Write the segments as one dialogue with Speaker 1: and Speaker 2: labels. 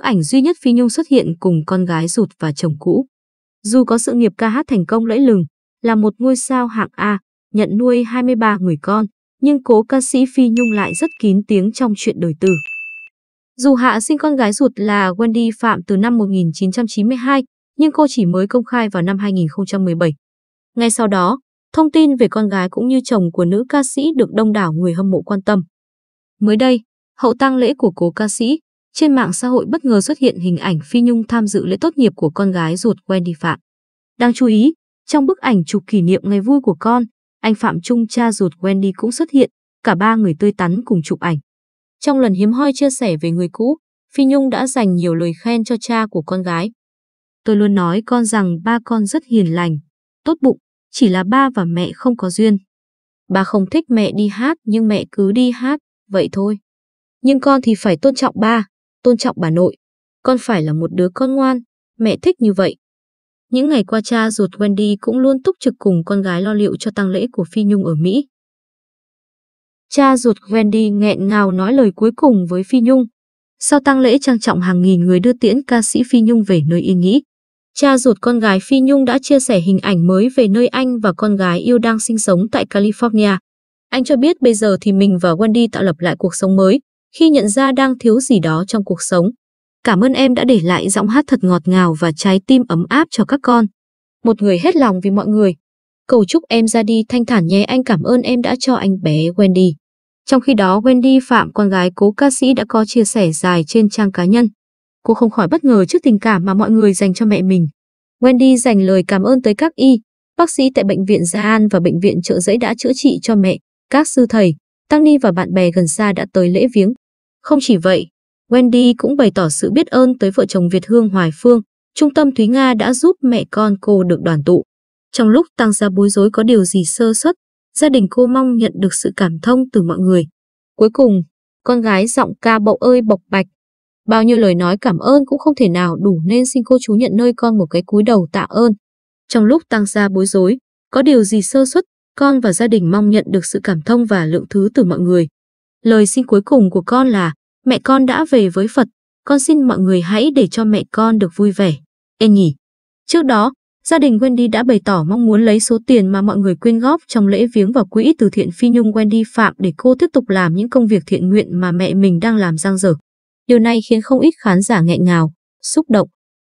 Speaker 1: bức ảnh duy nhất Phi Nhung xuất hiện cùng con gái ruột và chồng cũ. Dù có sự nghiệp ca hát thành công lẫy lừng, là một ngôi sao hạng A, nhận nuôi 23 người con, nhưng cố ca sĩ Phi Nhung lại rất kín tiếng trong chuyện đời tư. Dù Hạ sinh con gái ruột là Wendy Phạm từ năm 1992, nhưng cô chỉ mới công khai vào năm 2017. Ngay sau đó, thông tin về con gái cũng như chồng của nữ ca sĩ được đông đảo người hâm mộ quan tâm. Mới đây, hậu tang lễ của cố ca sĩ, trên mạng xã hội bất ngờ xuất hiện hình ảnh Phi Nhung tham dự lễ tốt nghiệp của con gái ruột Wendy Phạm. Đáng chú ý, trong bức ảnh chụp kỷ niệm ngày vui của con, anh Phạm Trung cha ruột Wendy cũng xuất hiện, cả ba người tươi tắn cùng chụp ảnh. Trong lần hiếm hoi chia sẻ về người cũ, Phi Nhung đã dành nhiều lời khen cho cha của con gái. Tôi luôn nói con rằng ba con rất hiền lành, tốt bụng, chỉ là ba và mẹ không có duyên. Ba không thích mẹ đi hát nhưng mẹ cứ đi hát, vậy thôi. Nhưng con thì phải tôn trọng ba tôn trọng bà nội. Con phải là một đứa con ngoan, mẹ thích như vậy. Những ngày qua cha ruột Wendy cũng luôn túc trực cùng con gái lo liệu cho tang lễ của Phi Nhung ở Mỹ. Cha ruột Wendy nghẹn ngào nói lời cuối cùng với Phi Nhung. Sau tang lễ trang trọng hàng nghìn người đưa tiễn ca sĩ Phi Nhung về nơi yên nghỉ, cha ruột con gái Phi Nhung đã chia sẻ hình ảnh mới về nơi anh và con gái yêu đang sinh sống tại California. Anh cho biết bây giờ thì mình và Wendy tạo lập lại cuộc sống mới, khi nhận ra đang thiếu gì đó trong cuộc sống. Cảm ơn em đã để lại giọng hát thật ngọt ngào và trái tim ấm áp cho các con. Một người hết lòng vì mọi người. Cầu chúc em ra đi thanh thản nhé anh cảm ơn em đã cho anh bé Wendy. Trong khi đó Wendy Phạm con gái cố ca sĩ đã có chia sẻ dài trên trang cá nhân. Cô không khỏi bất ngờ trước tình cảm mà mọi người dành cho mẹ mình. Wendy dành lời cảm ơn tới các y, bác sĩ tại Bệnh viện Gia An và Bệnh viện Trợ Giấy đã chữa trị cho mẹ, các sư thầy, tăng ni và bạn bè gần xa đã tới lễ viếng. Không chỉ vậy, Wendy cũng bày tỏ sự biết ơn tới vợ chồng Việt Hương Hoài Phương, trung tâm Thúy Nga đã giúp mẹ con cô được đoàn tụ. Trong lúc tăng gia bối rối có điều gì sơ suất, gia đình cô mong nhận được sự cảm thông từ mọi người. Cuối cùng, con gái giọng ca bậu ơi bộc bạch. Bao nhiêu lời nói cảm ơn cũng không thể nào đủ nên xin cô chú nhận nơi con một cái cúi đầu tạ ơn. Trong lúc tăng gia bối rối, có điều gì sơ suất, con và gia đình mong nhận được sự cảm thông và lượng thứ từ mọi người. Lời xin cuối cùng của con là, mẹ con đã về với Phật, con xin mọi người hãy để cho mẹ con được vui vẻ. Ê nhỉ. Trước đó, gia đình Wendy đã bày tỏ mong muốn lấy số tiền mà mọi người quyên góp trong lễ viếng vào quỹ từ thiện Phi Nhung Wendy Phạm để cô tiếp tục làm những công việc thiện nguyện mà mẹ mình đang làm giang dở. Điều này khiến không ít khán giả nghẹn ngào, xúc động.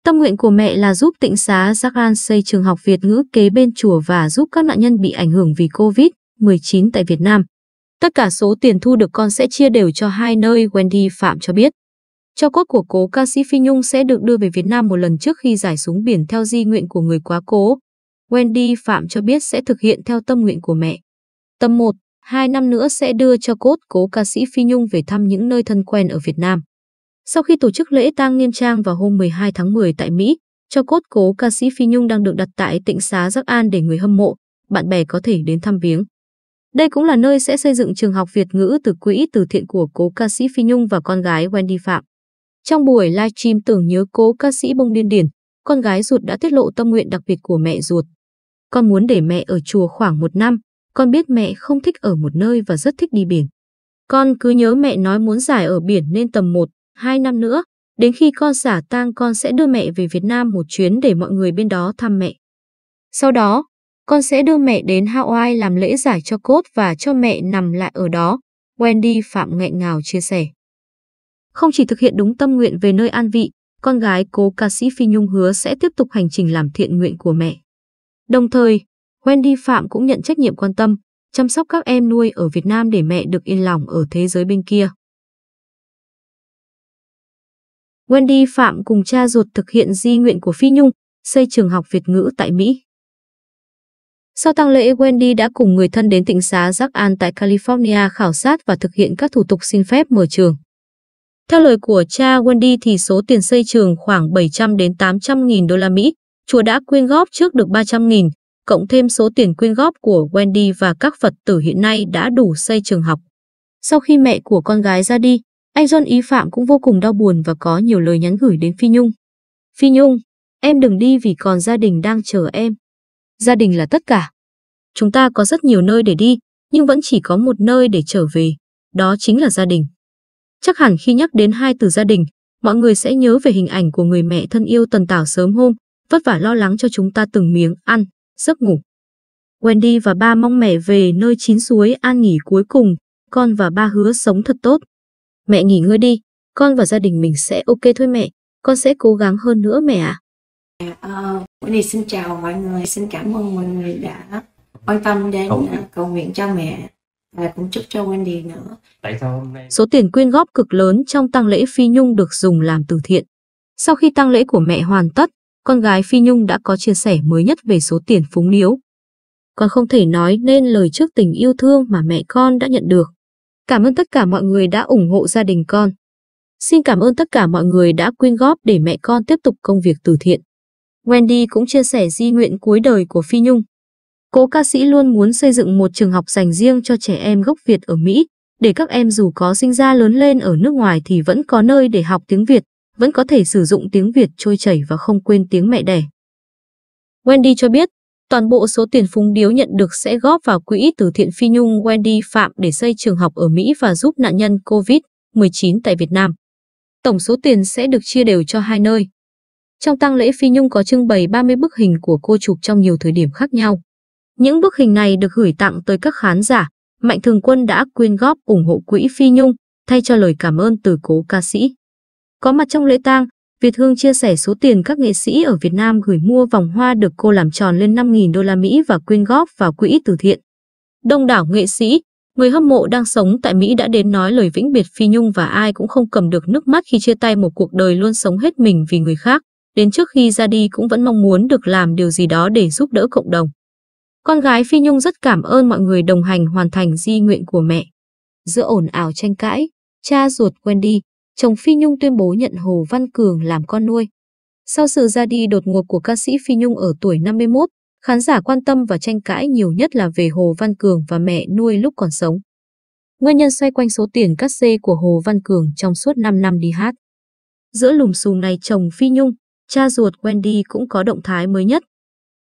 Speaker 1: Tâm nguyện của mẹ là giúp tịnh xá Zagran xây trường học Việt ngữ kế bên chùa và giúp các nạn nhân bị ảnh hưởng vì Covid-19 tại Việt Nam. Tất cả số tiền thu được con sẽ chia đều cho hai nơi, Wendy Phạm cho biết. Cho cốt của cố ca sĩ Phi Nhung sẽ được đưa về Việt Nam một lần trước khi giải xuống biển theo di nguyện của người quá cố. Wendy Phạm cho biết sẽ thực hiện theo tâm nguyện của mẹ. Tâm 1, 2 năm nữa sẽ đưa cho cốt cố ca sĩ Phi Nhung về thăm những nơi thân quen ở Việt Nam. Sau khi tổ chức lễ tang nghiêm trang vào hôm 12 tháng 10 tại Mỹ, cho cốt cố ca sĩ Phi Nhung đang được đặt tại tịnh xá Giác An để người hâm mộ, bạn bè có thể đến thăm viếng. Đây cũng là nơi sẽ xây dựng trường học Việt ngữ từ quỹ từ thiện của cố ca sĩ Phi Nhung và con gái Wendy Phạm. Trong buổi livestream tưởng nhớ cố ca sĩ Bông Điên Điển, con gái ruột đã tiết lộ tâm nguyện đặc biệt của mẹ ruột. Con muốn để mẹ ở chùa khoảng một năm, con biết mẹ không thích ở một nơi và rất thích đi biển. Con cứ nhớ mẹ nói muốn giải ở biển nên tầm 1, 2 năm nữa, đến khi con xả tang con sẽ đưa mẹ về Việt Nam một chuyến để mọi người bên đó thăm mẹ. Sau đó, con sẽ đưa mẹ đến Hawaii làm lễ giải cho cốt và cho mẹ nằm lại ở đó, Wendy Phạm nghẹn ngào chia sẻ. Không chỉ thực hiện đúng tâm nguyện về nơi an vị, con gái cố ca sĩ Phi Nhung hứa sẽ tiếp tục hành trình làm thiện nguyện của mẹ. Đồng thời, Wendy Phạm cũng nhận trách nhiệm quan tâm, chăm sóc các em nuôi ở Việt Nam để mẹ được yên lòng ở thế giới bên kia. Wendy Phạm cùng cha ruột thực hiện di nguyện của Phi Nhung, xây trường học Việt ngữ tại Mỹ. Sau tang lễ, Wendy đã cùng người thân đến tỉnh xá Giác An tại California khảo sát và thực hiện các thủ tục xin phép mở trường. Theo lời của cha Wendy thì số tiền xây trường khoảng 700 đến 800 nghìn đô la Mỹ, chùa đã quyên góp trước được 300 nghìn, cộng thêm số tiền quyên góp của Wendy và các Phật tử hiện nay đã đủ xây trường học. Sau khi mẹ của con gái ra đi, anh John Ý Phạm cũng vô cùng đau buồn và có nhiều lời nhắn gửi đến Phi Nhung. Phi Nhung, em đừng đi vì còn gia đình đang chờ em gia đình là tất cả. Chúng ta có rất nhiều nơi để đi, nhưng vẫn chỉ có một nơi để trở về, đó chính là gia đình. Chắc hẳn khi nhắc đến hai từ gia đình, mọi người sẽ nhớ về hình ảnh của người mẹ thân yêu tần tảo sớm hôm, vất vả lo lắng cho chúng ta từng miếng ăn, giấc ngủ. Wendy và ba mong mẹ về nơi chín suối an nghỉ cuối cùng, con và ba hứa sống thật tốt. Mẹ nghỉ ngơi đi, con và gia đình mình sẽ ok thôi mẹ, con sẽ cố gắng hơn nữa mẹ ạ. À. Wendy xin chào mọi người, xin cảm ơn mọi người đã quan tâm đến Không. À, cầu nguyện cho mẹ và cũng chúc cho Wendy nữa. Tại sao hôm nay... Số tiền quyên góp cực lớn trong tang lễ Phi Nhung được dùng làm từ thiện. Sau khi tang lễ của mẹ hoàn tất, con gái Phi Nhung đã có chia sẻ mới nhất về số tiền phúng điếu. Con không thể nói nên lời trước tình yêu thương mà mẹ con đã nhận được. Cảm ơn tất cả mọi người đã ủng hộ gia đình con. Xin cảm ơn tất cả mọi người đã quyên góp để mẹ con tiếp tục công việc từ thiện. Wendy cũng chia sẻ di nguyện cuối đời của Phi Nhung. Cố ca sĩ luôn muốn xây dựng một trường học dành riêng cho trẻ em gốc Việt ở Mỹ, để các em dù có sinh ra lớn lên ở nước ngoài thì vẫn có nơi để học tiếng Việt, vẫn có thể sử dụng tiếng Việt trôi chảy và không quên tiếng mẹ đẻ. Wendy cho biết, toàn bộ số tiền Phúng Điếu nhận được sẽ góp vào quỹ từ thiện Phi Nhung Wendy Phạm để xây trường học ở Mỹ và giúp nạn nhân COVID-19 tại Việt Nam. Tổng số tiền sẽ được chia đều cho hai nơi, trong tang lễ Phi Nhung có trưng bày 30 bức hình của cô chụp trong nhiều thời điểm khác nhau. Những bức hình này được gửi tặng tới các khán giả. Mạnh Thường Quân đã quyên góp ủng hộ quỹ Phi Nhung thay cho lời cảm ơn từ cố ca sĩ. Có mặt trong lễ tang, Việt Hương chia sẻ số tiền các nghệ sĩ ở Việt Nam gửi mua vòng hoa được cô làm tròn lên 5.000 đô la Mỹ và quyên góp vào quỹ từ thiện. Đông đảo nghệ sĩ, người hâm mộ đang sống tại Mỹ đã đến nói lời vĩnh biệt Phi Nhung và ai cũng không cầm được nước mắt khi chia tay một cuộc đời luôn sống hết mình vì người khác đến trước khi ra đi cũng vẫn mong muốn được làm điều gì đó để giúp đỡ cộng đồng. Con gái Phi Nhung rất cảm ơn mọi người đồng hành hoàn thành di nguyện của mẹ. Giữa ổn ảo tranh cãi, cha ruột Wendy, chồng Phi Nhung tuyên bố nhận Hồ Văn Cường làm con nuôi. Sau sự ra đi đột ngột của ca sĩ Phi Nhung ở tuổi 51, khán giả quan tâm và tranh cãi nhiều nhất là về Hồ Văn Cường và mẹ nuôi lúc còn sống. Nguyên nhân xoay quanh số tiền cắt xê của Hồ Văn Cường trong suốt 5 năm đi hát. Giữa lùm xùm này chồng Phi Nhung, cha ruột Wendy cũng có động thái mới nhất.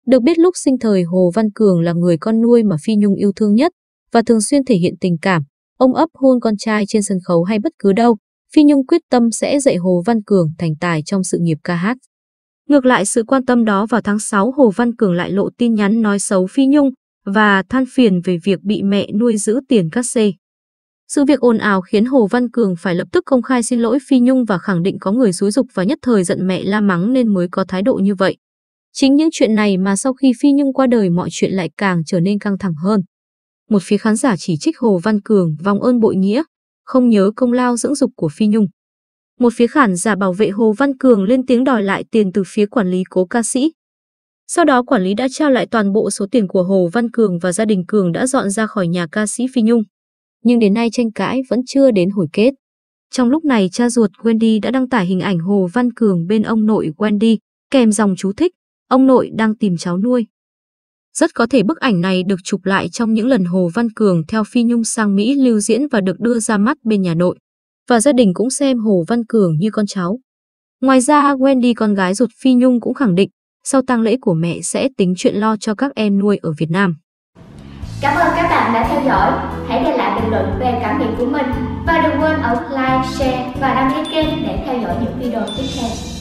Speaker 1: Được biết lúc sinh thời Hồ Văn Cường là người con nuôi mà Phi Nhung yêu thương nhất và thường xuyên thể hiện tình cảm, ông ấp hôn con trai trên sân khấu hay bất cứ đâu, Phi Nhung quyết tâm sẽ dạy Hồ Văn Cường thành tài trong sự nghiệp ca hát. Ngược lại sự quan tâm đó vào tháng 6 Hồ Văn Cường lại lộ tin nhắn nói xấu Phi Nhung và than phiền về việc bị mẹ nuôi giữ tiền cát xê. Sự việc ồn ào khiến Hồ Văn Cường phải lập tức công khai xin lỗi Phi Nhung và khẳng định có người xúi dục và nhất thời giận mẹ la mắng nên mới có thái độ như vậy. Chính những chuyện này mà sau khi Phi Nhung qua đời mọi chuyện lại càng trở nên căng thẳng hơn. Một phía khán giả chỉ trích Hồ Văn Cường vòng ơn bội nghĩa, không nhớ công lao dưỡng dục của Phi Nhung. Một phía khán giả bảo vệ Hồ Văn Cường lên tiếng đòi lại tiền từ phía quản lý cố ca sĩ. Sau đó quản lý đã trao lại toàn bộ số tiền của Hồ Văn Cường và gia đình Cường đã dọn ra khỏi nhà ca sĩ Phi Nhung nhưng đến nay tranh cãi vẫn chưa đến hồi kết. Trong lúc này cha ruột Wendy đã đăng tải hình ảnh Hồ Văn Cường bên ông nội Wendy, kèm dòng chú thích, ông nội đang tìm cháu nuôi. Rất có thể bức ảnh này được chụp lại trong những lần Hồ Văn Cường theo Phi Nhung sang Mỹ lưu diễn và được đưa ra mắt bên nhà nội. Và gia đình cũng xem Hồ Văn Cường như con cháu. Ngoài ra Wendy con gái ruột Phi Nhung cũng khẳng định sau tang lễ của mẹ sẽ tính chuyện lo cho các em nuôi ở Việt Nam. Cảm ơn các bạn đã theo dõi. Hãy để lại bình luận về cảm nghĩ của mình và đừng quên ấn like, share và đăng ký kênh để theo dõi những video tiếp theo.